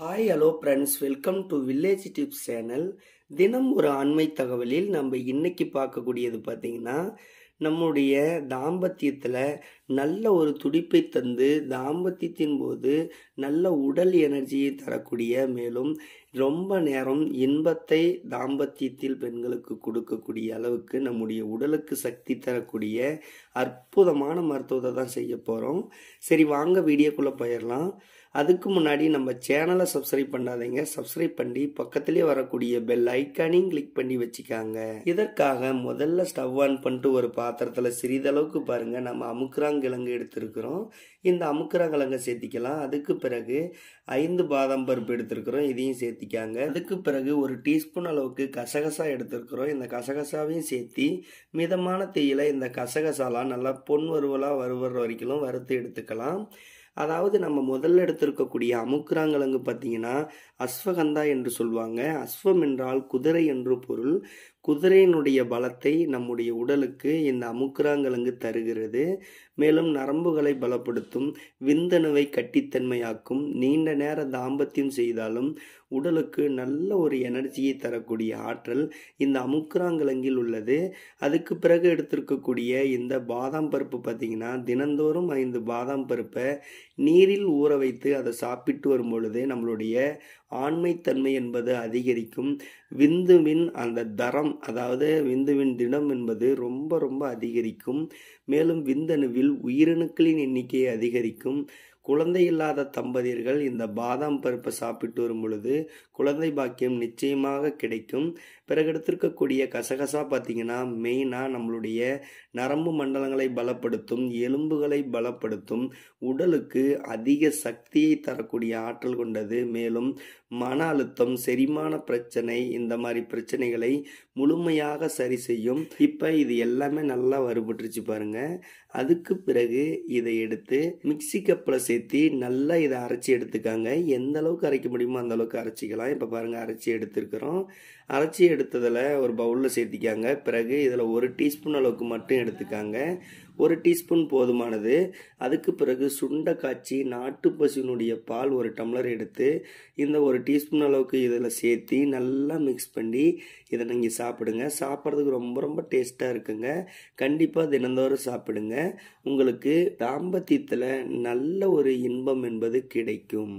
hi hello friends welcome to village tips channel தினம் ஒரு ஆண்மை தகவலில் நம்ம இன்னைக்கு பார்க்கக்கூடியது பார்த்தீங்கன்னா நம்முடைய தாம்பத்தியத்தில் நல்ல ஒரு துடிப்பை தந்து தாம்பத்தியத்தின் போது நல்ல உடல் எனர்ஜியை தரக்கூடிய மேலும் ரொம்ப நேரம் இன்பத்தை தாம்பத்தியத்தில் பெண்களுக்கு கொடுக்கக்கூடிய அளவுக்கு நம்முடைய உடலுக்கு சக்தி தரக்கூடிய அற்புதமான மருத்துவத்தை தான் செய்ய போகிறோம் சரி வாங்க வீடியோக்குள்ளே போயிடலாம் அதுக்கு முன்னாடி நம்ம சேனலை சப்ஸ்கிரைப் பண்ணாதீங்க சப்ஸ்கிரைப் பண்ணி பக்கத்திலே வரக்கூடிய பெல் ஐக்கானையும் கிளிக் பண்ணி வச்சுக்காங்க இதற்காக முதல்ல ஸ்டவ் ஆன் பண்ணிட்டு ஒரு பாத்திரத்தில் சிறிதளவுக்கு பாருங்கள் நம்ம கிழங்கு எடுத்திருக்கிறோம் இந்த அமுக்குராங்கிழங்கை சேர்த்திக்கலாம் அதுக்கு பிறகு ஐந்து பாதாம் பருப்பு எடுத்துருக்குறோம் இதையும் சேர்த்து சேர்த்திக்காங்க அதுக்கு பிறகு ஒரு டீஸ்பூன் அளவுக்கு கசகசா எடுத்துருக்குறோம் இந்த கசகசாவையும் சேர்த்தி மிதமான தீயில் இந்த கசகசாலாம் நல்லா பொன் வருவலாக வருவர் வரைக்கும் வறுத்து எடுத்துக்கலாம் அதாவது நம்ம முதல்ல எடுத்திருக்கக்கூடிய அமுக்குராங்கிழங்கு பார்த்தீங்கன்னா அஸ்வகந்தா என்று சொல்லுவாங்க அஸ்வம் என்றால் குதிரை என்று பொருள் குதிரையினுடைய பலத்தை நம்முடைய உடலுக்கு இந்த அமுக்குராங்கிழங்கு தருகிறது மேலும் நரம்புகளை பலப்படுத்தும் விந்தணுவை கட்டித்தன்மையாக்கும் நீண்ட நேர தாம்பத்தியம் செய்தாலும் உடலுக்கு நல்ல ஒரு எனர்ஜியை தரக்கூடிய ஆற்றல் இந்த அமுக்குராங்கிழங்கில் உள்ளது அதுக்கு பிறகு எடுத்திருக்கக்கூடிய இந்த பாதாம் பருப்பு பார்த்திங்கன்னா தினந்தோறும் ஐந்து பாதாம் பருப்பை நீரில் ஊற வைத்து அதை சாப்பிட்டு வரும் பொழுது நம்மளுடைய ஆண்மைத்தன்மை என்பது அதிகரிக்கும் விந்துவின் அந்த தரம் அதாவது விந்துவின் தினம் என்பது ரொம்ப ரொம்ப அதிகரிக்கும் மேலும் விந்தணுவில் உயிரணுக்களின் எண்ணிக்கையை அதிகரிக்கும் குழந்தை இல்லாத தம்பதியர்கள் இந்த பாதாம் பருப்பை சாப்பிட்டு வரும் பொழுது குழந்தை பாக்கியம் நிச்சயமாக கிடைக்கும் பிறகு எடுத்திருக்கக்கூடிய கசகசா பார்த்தீங்கன்னா மெயினாக நம்மளுடைய நரம்பு மண்டலங்களை பலப்படுத்தும் எலும்புகளை பலப்படுத்தும் உடலுக்கு அதிக சக்தியை தரக்கூடிய ஆற்றல் கொண்டது மேலும் மன அழுத்தம் செரிமான பிரச்சனை இந்த மாதிரி பிரச்சனைகளை முழுமையாக சரி செய்யும் இப்போ இது எல்லாமே நல்லா வருபட்டுருச்சு பாருங்கள் அதுக்கு பிறகு இதை எடுத்து மிக்சி கப்பில் சேர்த்தி நல்லா இதை அரைச்சி எடுத்துக்காங்க எந்த அளவுக்கு அரைக்க முடியுமோ அந்த அளவுக்கு அரைச்சிக்கலாம் இப்போ பாருங்கள் அரைச்சி எடுத்துருக்குறோம் அரைச்சி எடுத்ததில் ஒரு பவுலில் சேர்த்திக்காங்க பிறகு இதில் ஒரு டீஸ்பூன் அளவுக்கு மட்டும் எடுத்துக்காங்க ஒரு டீஸ்பூன் போதுமானது அதுக்கு பிறகு சுண்ட காய்ச்சி நாட்டு பசுனுடைய பால் ஒரு டம்ளர் எடுத்து இந்த ஒரு டீஸ்பூன் அளவுக்கு இதில் சேர்த்து நல்லா மிக்ஸ் பண்ணி இதை நீங்கள் சாப்பிடுங்க சாப்பிட்றதுக்கு ரொம்ப ரொம்ப டேஸ்ட்டாக இருக்குங்க கண்டிப்பாக தினந்தோறும் சாப்பிடுங்க உங்களுக்கு தாம்பத்தியத்தில் நல்ல ஒரு இன்பம் என்பது கிடைக்கும்